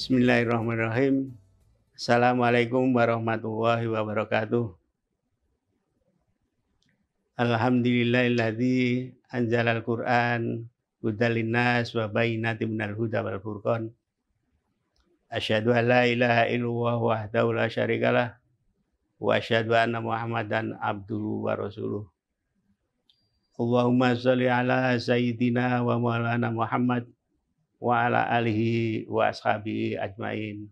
Bismillahirrahmanirrahim. Assalamualaikum warahmatullahi wabarakatuh. Alhamdulillahilladzi anjalal Qur'an hudalinnas wa bainati minal huda wal furqan. Asyhadu an la ilaha illallah wahdahu la syarikalah wa asyhadu anna Muhammadan abduhu wa rasuluh. Allahumma shalli ala sayyidina wa maulana Muhammad wa ala alihi wa ashabi ajmain.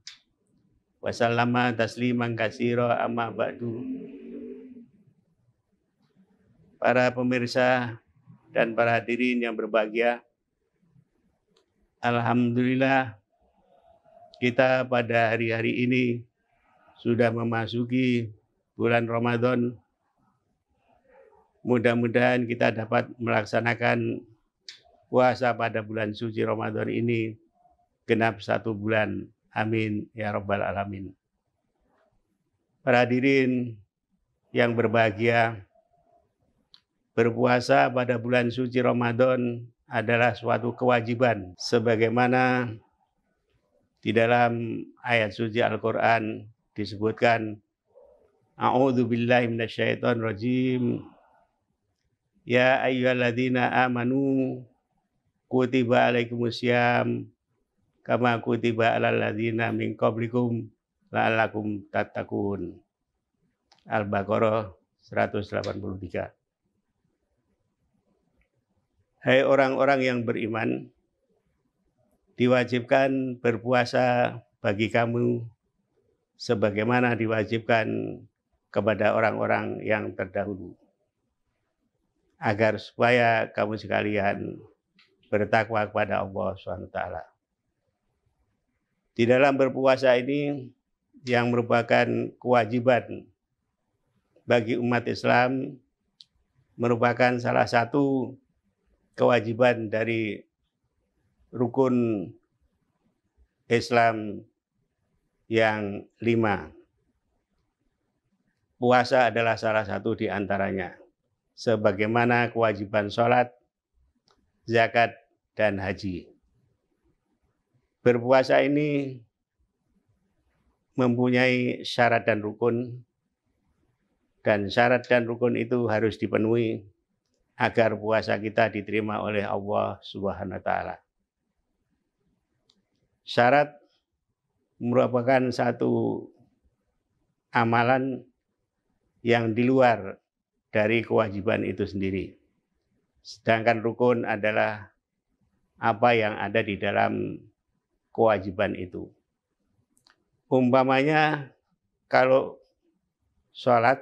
Wa sallama tasliman katsira amma ba'du. Para pemirsa dan para hadirin yang berbahagia, Alhamdulillah kita pada hari-hari ini sudah memasuki bulan Ramadan. Mudah-mudahan kita dapat melaksanakan puasa pada bulan suci Ramadan ini genap satu bulan. Amin ya Rabbal 'Alamin. Para hadirin yang berbahagia, berpuasa pada bulan suci Ramadan adalah suatu kewajiban sebagaimana di dalam ayat suci Al-Quran disebutkan A'udhu billahi minasyaiton rajim Ya ayyuhalladzina amanu kutiba alaikumusiam kama kutiba ala ladina min qablikum la'allakum tattaqun. Al-Baqarah 183. Hai orang-orang yang beriman, diwajibkan berpuasa bagi kamu sebagaimana diwajibkan kepada orang-orang yang terdahulu agar supaya kamu sekalian bertakwa kepada Allah SWT. Di dalam berpuasa ini yang merupakan kewajiban bagi umat Islam merupakan salah satu kewajiban dari rukun Islam yang lima. Puasa adalah salah satu di antaranya. Sebagaimana kewajiban sholat zakat, dan haji. Berpuasa ini mempunyai syarat dan rukun, dan syarat dan rukun itu harus dipenuhi agar puasa kita diterima oleh Allah Subhanahu wa taala. Syarat merupakan satu amalan yang di luar dari kewajiban itu sendiri. Sedangkan rukun adalah apa yang ada di dalam kewajiban itu. Umpamanya kalau sholat,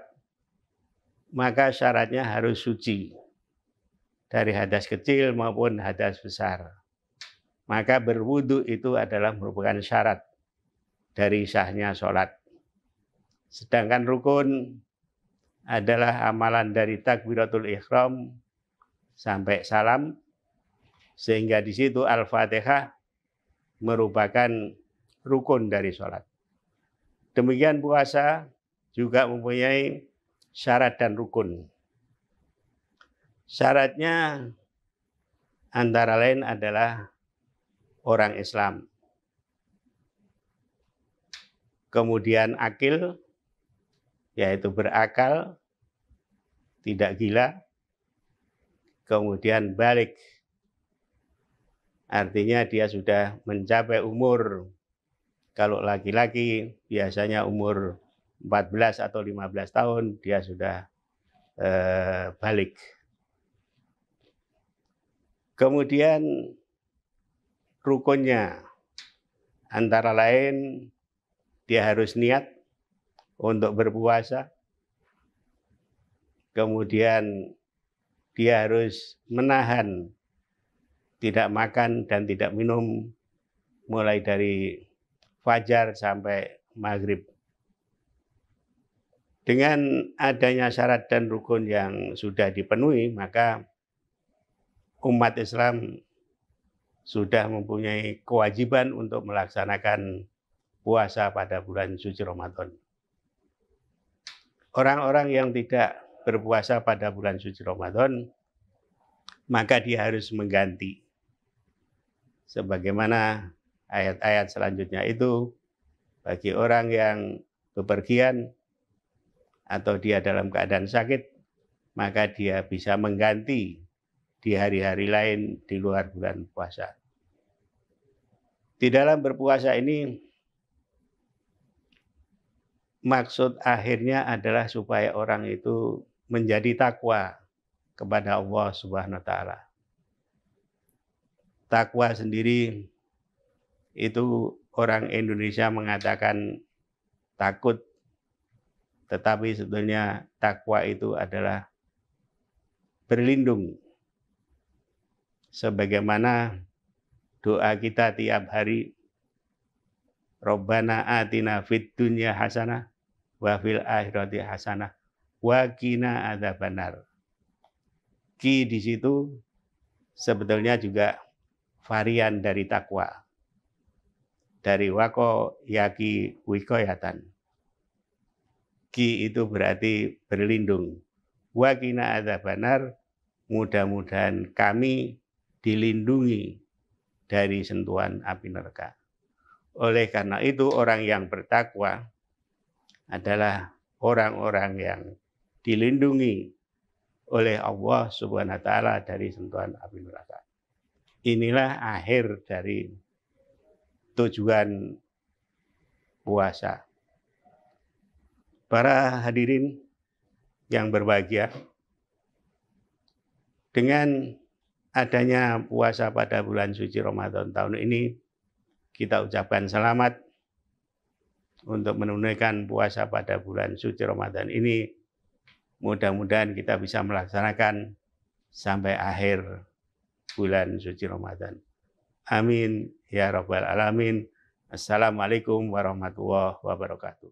maka syaratnya harus suci dari hadas kecil maupun hadas besar. Maka berwudu itu adalah merupakan syarat dari sahnya sholat. Sedangkan rukun adalah amalan dari takbiratul ikhram, sampai salam sehingga di situ Al-Fatihah merupakan rukun dari sholat. Demikian puasa juga mempunyai syarat dan rukun. Syaratnya antara lain adalah orang Islam. Kemudian akil, yaitu berakal, tidak gila, kemudian balik. Artinya dia sudah mencapai umur, kalau laki-laki biasanya umur 14 atau 15 tahun dia sudah eh, balik. Kemudian rukunnya antara lain dia harus niat untuk berpuasa. Kemudian dia harus menahan tidak makan dan tidak minum mulai dari fajar sampai maghrib. Dengan adanya syarat dan rukun yang sudah dipenuhi, maka umat Islam sudah mempunyai kewajiban untuk melaksanakan puasa pada bulan suci Ramadan. Orang-orang yang tidak berpuasa pada bulan suci Ramadan, maka dia harus mengganti. Sebagaimana ayat-ayat selanjutnya itu bagi orang yang bepergian atau dia dalam keadaan sakit, maka dia bisa mengganti di hari-hari lain di luar bulan puasa. Di dalam berpuasa ini maksud akhirnya adalah supaya orang itu menjadi takwa kepada Allah Subhanahu wa taala. Takwa sendiri itu orang Indonesia mengatakan takut tetapi sebetulnya takwa itu adalah berlindung sebagaimana doa kita tiap hari Robbana atina fid dunya hasanah wa fil akhirati hasanah Wakina ada benar. Ki di situ sebetulnya juga varian dari takwa. Dari wako yaki wikoyatan. Ki itu berarti berlindung. Wakina ada benar, mudah-mudahan kami dilindungi dari sentuhan api neraka. Oleh karena itu orang yang bertakwa adalah orang-orang yang dilindungi oleh Allah Subhanahu wa taala dari sentuhan api neraka. Inilah akhir dari tujuan puasa. Para hadirin yang berbahagia, dengan adanya puasa pada bulan suci Ramadan tahun ini, kita ucapkan selamat untuk menunaikan puasa pada bulan suci Ramadan ini Mudah-mudahan kita bisa melaksanakan sampai akhir bulan suci Ramadan. Amin ya rabbal alamin. Assalamualaikum warahmatullahi wabarakatuh.